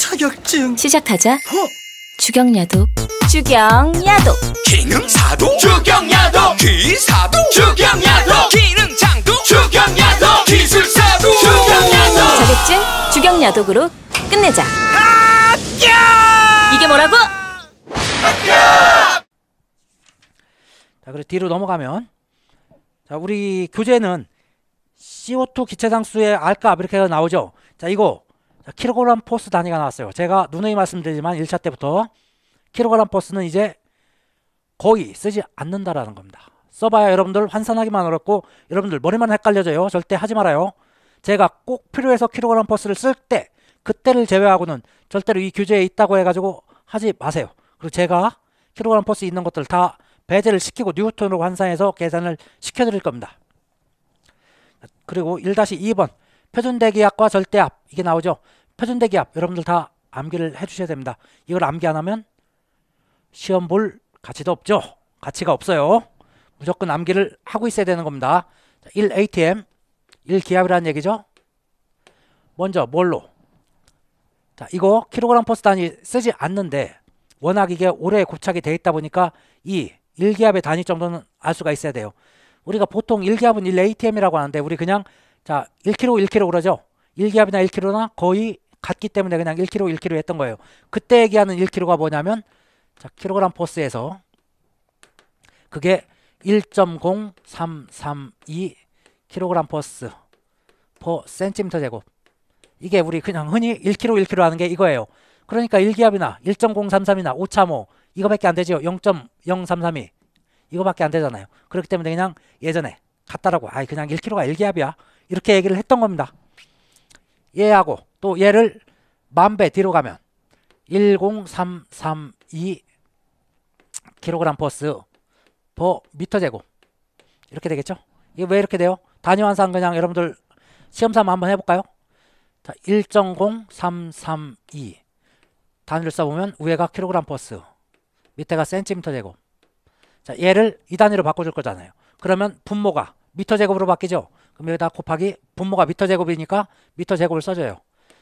자격증 시작하자 허! 어? 주경야독 주경야독 기능사도 주경야독 기사도 주경야독 기능장도 주경야독 기술사도 주경야독 자격증 주경야독으로 끝내자 합 이게 뭐라고? 합자그리 뒤로 넘어가면 자 우리 교재는 CO2 기체상수의 R값 이렇게 나오죠 자 이거 자, 킬로그램 포스 단위가 나왔어요. 제가 누누이 말씀드리지만 1차 때부터 킬로그램 포스는 이제 거의 쓰지 않는다라는 겁니다. 써봐야 여러분들 환산하기만 어렵고 여러분들 머리만 헷갈려져요. 절대 하지 말아요. 제가 꼭 필요해서 킬로그램 포스를 쓸 때 그때를 제외하고는 절대로 이 규제에 있다고 해가지고 하지 마세요. 그리고 제가 킬로그램 포스 있는 것들 다 배제를 시키고 뉴턴으로 환산해서 계산을 시켜드릴 겁니다. 그리고 1-2번 표준대기압과 절대압 이게 나오죠. 표준대기압 여러분들 다 암기를 해주셔야 됩니다. 이걸 암기 안 하면 시험 볼 가치도 없죠. 가치가 없어요. 무조건 암기를 하고 있어야 되는 겁니다. 1 ATM 1기압이라는 얘기죠. 먼저 뭘로? 자, 이거 킬로그램 포스 단위 쓰지 않는데 워낙 이게 오래 고착이돼 있다 보니까 이 1기압의 단위 정도는 알 수가 있어야 돼요. 우리가 보통 1기압은 1 ATM이라고 하는데 우리 그냥 자 1kg 1kg 그러죠 1기압이나 1kg나 거의 같기 때문에 그냥 1kg 1kg 했던 거예요 그때 얘기하는 1kg가 뭐냐면 자 킬로그램 포스에서 그게 1.0332 킬로그램 포스 포 센티미터 제곱 이게 우리 그냥 흔히 1kg 1kg 하는 게 이거예요 그러니까 1기압이나 1.033이나 5차모 이거밖에 안 되죠 0.0332 이거밖에 안 되잖아요 그렇기 때문에 그냥 예전에 같다라고 아이 그냥 1kg가 1기압이야 이렇게 얘기를 했던 겁니다. 얘하고 또 얘를 만 배 뒤로 가면 10332 킬로그램 퍼스 퍼 미터 제곱 이렇게 되겠죠? 이게 왜 이렇게 돼요? 단위 환상 그냥 여러분들 시험삼 한번 해볼까요? 자, 1.0332 단위를 써보면 위에가 킬로그램 퍼스 밑에가 센티미터 제곱 자, 얘를 이 단위로 바꿔줄 거잖아요. 그러면 분모가 미터 제곱으로 바뀌죠? 그럼 여기다 곱하기 분모가 미터 제곱이니까 미터 제곱을 써줘요.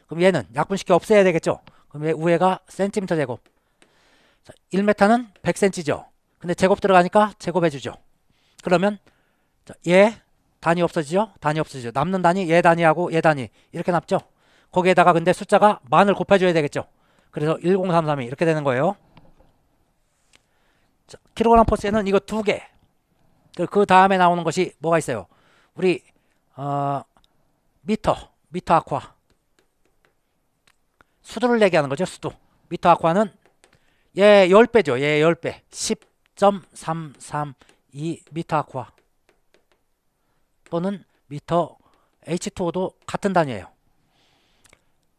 그럼 얘는 약분시켜 없애야 되겠죠. 그럼 얘 우회가 센티미터 제곱. 자, 1m는 100cm죠. 근데 제곱 들어가니까 제곱해주죠. 그러면 자, 얘 단위 없어지죠. 단위 없어지죠. 남는 단위 얘 단위하고 얘 단위 이렇게 남죠. 거기에다가 근데 숫자가 만을 곱해줘야 되겠죠. 그래서 1 0 3 3이 이렇게 되는 거예요. 자, 킬로그램 포스에는 이거 두 개. 그, 그 다음에 나오는 것이 뭐가 있어요? 우리 어, 미터, 미터 아쿠아 수두를 얘기하는 거죠. 수두. 미터 아쿠아는 얘 10배죠. 얘 10배. 10.332 미터 아쿠아 또는 미터 H2O도 같은 단위예요.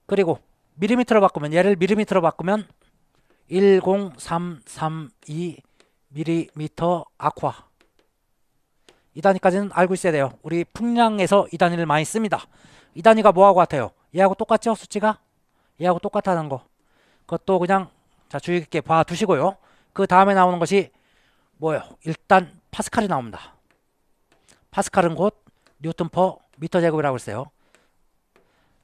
그리고 밀리미터로 바꾸면 얘를 밀리미터로 바꾸면 10332밀리미터 아쿠아 이 단위까지는 알고 있어야 돼요. 우리 풍량에서 이 단위를 많이 씁니다. 이 단위가 뭐하고 같아요? 얘하고 똑같죠? 수치가? 얘하고 똑같다는 거. 그것도 그냥 자 주의 깊게 봐두시고요. 그 다음에 나오는 것이 뭐예요? 일단 파스칼이 나옵니다. 파스칼은 곧 뉴턴 퍼 미터 제곱이라고 했어요.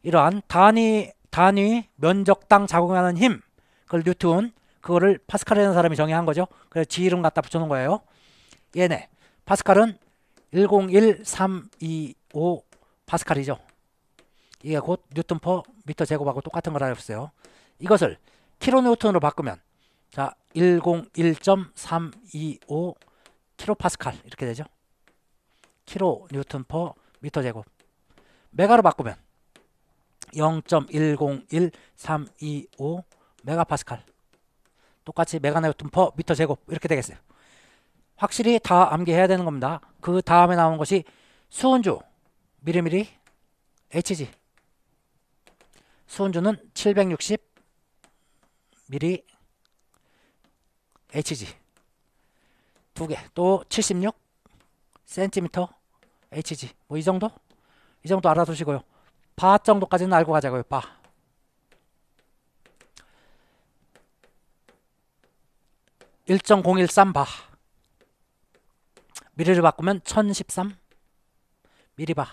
이러한 단위 단위 면적당 작용하는 힘 그걸 뉴턴 그거를 파스칼이라는 사람이 정의한 거죠. 그래서 G 이름 갖다 붙여놓은 거예요. 얘네 파스칼은 101,325 파스칼이죠. 이게 곧 뉴턴 퍼 미터 제곱하고 똑같은 거라고 했어요. 이것을 킬로뉴턴으로 바꾸면 자101.325 킬로파스칼 이렇게 되죠. 킬로뉴턴 퍼 미터 제곱 메가로 바꾸면 0.101325 메가파스칼 똑같이 메가뉴턴 퍼 미터 제곱 이렇게 되겠어요. 확실히 다 암기해야 되는 겁니다. 그 다음에 나온 것이 수은주 미리미리 HG 수은주는 760 미리 HG 두개또76 c m HG 뭐 이 정도 이 정도 알아두시고요 바 정도까지는 알고 가자고요 바1.013 바. 미리를 바꾸면 1013 미리 봐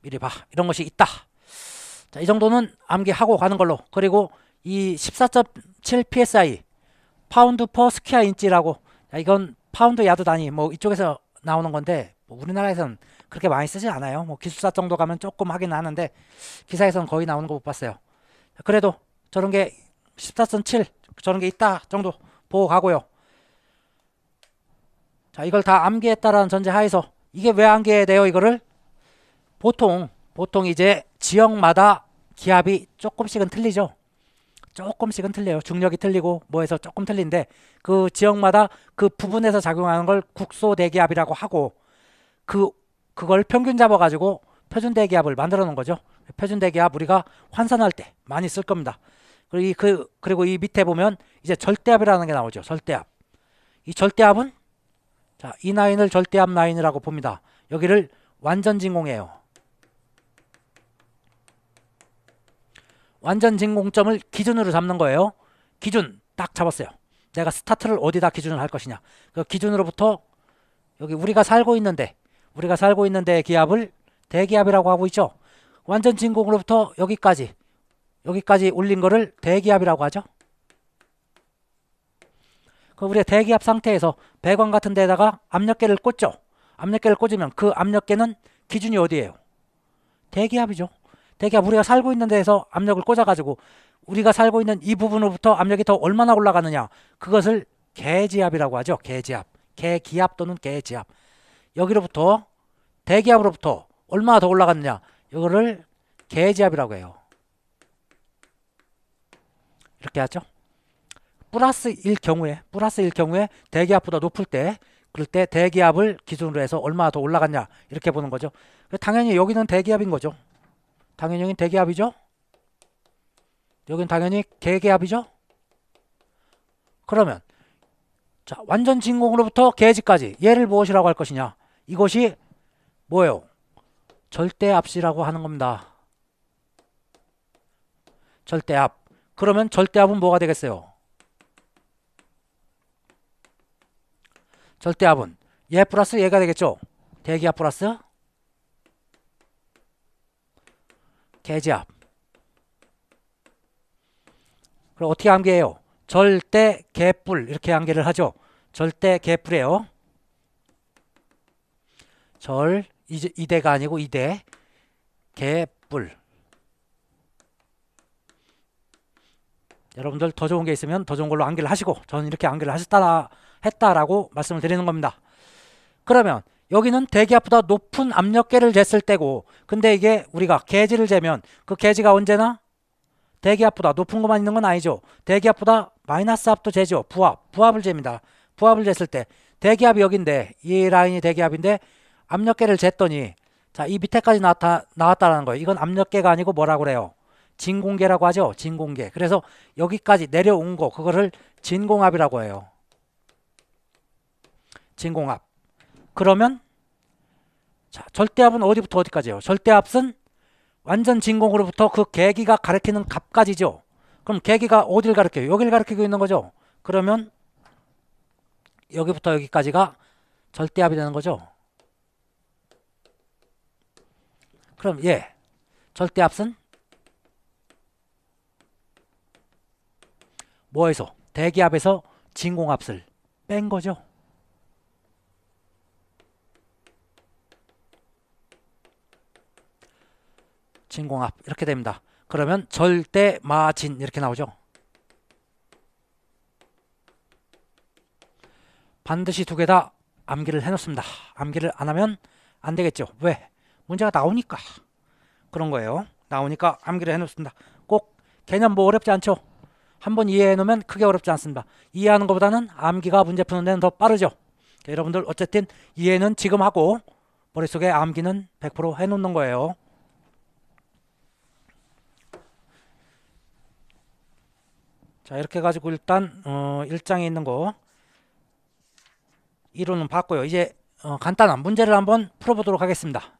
미리 봐 이런 것이 있다 자, 이 정도는 암기하고 가는 걸로 그리고 이 14.7 psi 파운드 퍼 스퀘어 인치라고 이건 파운드 야드 단위 뭐 이쪽에서 나오는 건데 뭐우리나라에서는 그렇게 많이 쓰지 않아요 뭐 기술사 정도 가면 조금 하긴 하는데 기사에서는 거의 나오는 거 못 봤어요 그래도 저런 게 14.7 저런 게 있다 정도 보고 가고요 자, 이걸 다 암기했다라는 전제 하에서 이게 왜 암기해야 돼요? 이거를 보통 보통 이제 지역마다 기압이 조금씩은 틀리죠. 조금씩은 틀려요. 중력이 틀리고 뭐해서 조금 틀린데 그 지역마다 그 부분에서 작용하는 걸 국소 대기압이라고 하고 그 그걸 평균 잡아가지고 표준 대기압을 만들어 놓은 거죠. 표준 대기압 우리가 환산할 때 많이 쓸 겁니다. 그리고 이, 그, 그리고 이 밑에 보면 이제 절대압이라는 게 나오죠. 절대압. 이 절대압은 자, 이 라인을 절대압 라인이라고 봅니다. 여기를 완전 진공해요. 완전 진공점을 기준으로 잡는 거예요. 기준 딱 잡았어요. 내가 스타트를 어디다 기준을 할 것이냐. 그 기준으로부터 여기 우리가 살고 있는데 우리가 살고 있는데 기압을 대기압이라고 하고 있죠. 완전 진공으로부터 여기까지 여기까지 올린 거를 대기압이라고 하죠. 우리가 대기압 상태에서 배관 같은 데다가 압력계를 꽂죠. 압력계를 꽂으면 그 압력계는 기준이 어디예요? 대기압이죠. 대기압 우리가 살고 있는 데에서 압력을 꽂아가지고 우리가 살고 있는 이 부분으로부터 압력이 더 얼마나 올라가느냐 그것을 개지압이라고 하죠. 개지압개기압 또는 개지압 여기로부터 대기압으로부터 얼마나 더 올라갔느냐 이거를 개지압이라고 해요. 이렇게 하죠. 플러스 1 경우에 플러스 1 경우에 대기압보다 높을 때 그럴 때 대기압을 기준으로 해서 얼마나 더 올라갔냐 이렇게 보는 거죠. 당연히 여기는 대기압인 거죠. 당연히 여기는 대기압이죠. 여기는 당연히 개기압이죠 그러면 자 완전 진공으로부터 개지까지 얘를 무엇이라고 할 것이냐 이것이 뭐예요? 절대압시라고 하는 겁니다. 절대압 그러면 절대압은 뭐가 되겠어요? 절대합은 얘 플러스 얘가 되겠죠? 대기압 플러스 개지압 그럼 어떻게 암기해요? 절대 개뿔 이렇게 암기를 하죠. 절대 개뿔이에요. 절 이제 이대가 아니고 이대 개뿔 여러분들 더 좋은 게 있으면 더 좋은 걸로 암기를 하시고 저는 이렇게 암기를 하셨다나 했다라고 말씀을 드리는 겁니다. 그러면 여기는 대기압보다 높은 압력계를 쟀을 때고 근데 이게 우리가 계지를 재면 그 계지가 언제나 대기압보다 높은 것만 있는 건 아니죠. 대기압보다 마이너스 압도 재죠. 부압, 부압을 잽니다. 부압을 쟀을 때 대기압이 여기인데 이 라인이 대기압인데 압력계를 쟀더니 자 이 밑에까지 나왔다, 나왔다라는 거예요. 이건 압력계가 아니고 뭐라고 그래요? 진공계라고 하죠. 진공계. 그래서 여기까지 내려온 거 그거를 진공압이라고 해요. 진공압. 그러면 자, 절대압은 어디부터 어디까지예요? 절대압은 완전 진공으로부터 그 계기가 가리키는 값까지죠. 그럼 계기가 어디를 가리켜요? 여기를 가리키고 있는 거죠. 그러면 여기부터 여기까지가 절대압이 되는 거죠. 그럼 예, 절대압은 뭐에서? 대기압에서 진공압을 뺀 거죠. 진공압 이렇게 됩니다. 그러면 절대 마진 이렇게 나오죠. 반드시 두 개 다 암기를 해놓습니다. 암기를 안 하면 안 되겠죠. 왜? 문제가 나오니까 그런 거예요. 나오니까 암기를 해놓습니다. 꼭 개념 뭐 어렵지 않죠? 한번 이해해놓으면 크게 어렵지 않습니다. 이해하는 것보다는 암기가 문제 푸는 데는 더 빠르죠. 여러분들 어쨌든 이해는 지금 하고 머릿속에 암기는 100% 해놓는 거예요. 자 이렇게 가지고 일단 어, 1장에 있는 거 이론은 봤고요. 이제 어, 간단한 문제를 한번 풀어보도록 하겠습니다.